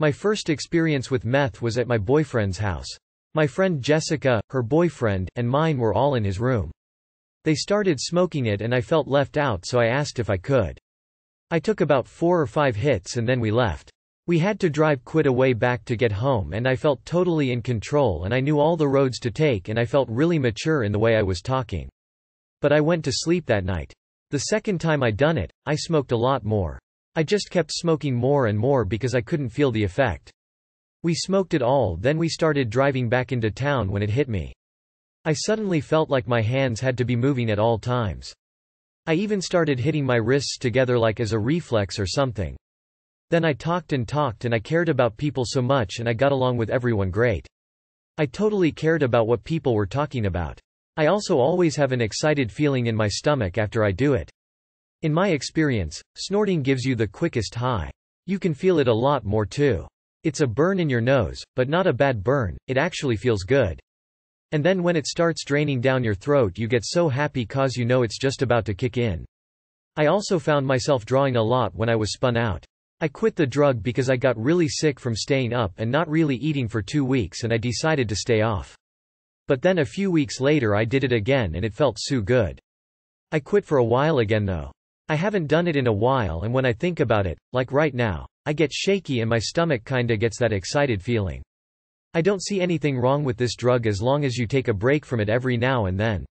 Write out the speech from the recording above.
My first experience with meth was at my boyfriend's house. My friend Jessica, her boyfriend, and mine were all in his room. They started smoking it and I felt left out so I asked if I could. I took about four or five hits and then we left. We had to drive quit a way back to get home and I felt totally in control and I knew all the roads to take and I felt really mature in the way I was talking. But I went to sleep that night. The second time I done it, I smoked a lot more. I just kept smoking more and more because I couldn't feel the effect. We smoked it all then we started driving back into town when it hit me. I suddenly felt like my hands had to be moving at all times. I even started hitting my wrists together like as a reflex or something. Then I talked and talked and I cared about people so much and I got along with everyone great. I totally cared about what people were talking about. I also always have an excited feeling in my stomach after I do it. In my experience, snorting gives you the quickest high. You can feel it a lot more too. It's a burn in your nose, but not a bad burn, it actually feels good. And then when it starts draining down your throat you get so happy cause you know it's just about to kick in. I also found myself drawing a lot when I was spun out. I quit the drug because I got really sick from staying up and not really eating for two weeks and I decided to stay off. But then a few weeks later I did it again and it felt so good. I quit for a while again though. I haven't done it in a while and when I think about it, like right now, I get shaky and my stomach kinda gets that excited feeling. I don't see anything wrong with this drug as long as you take a break from it every now and then.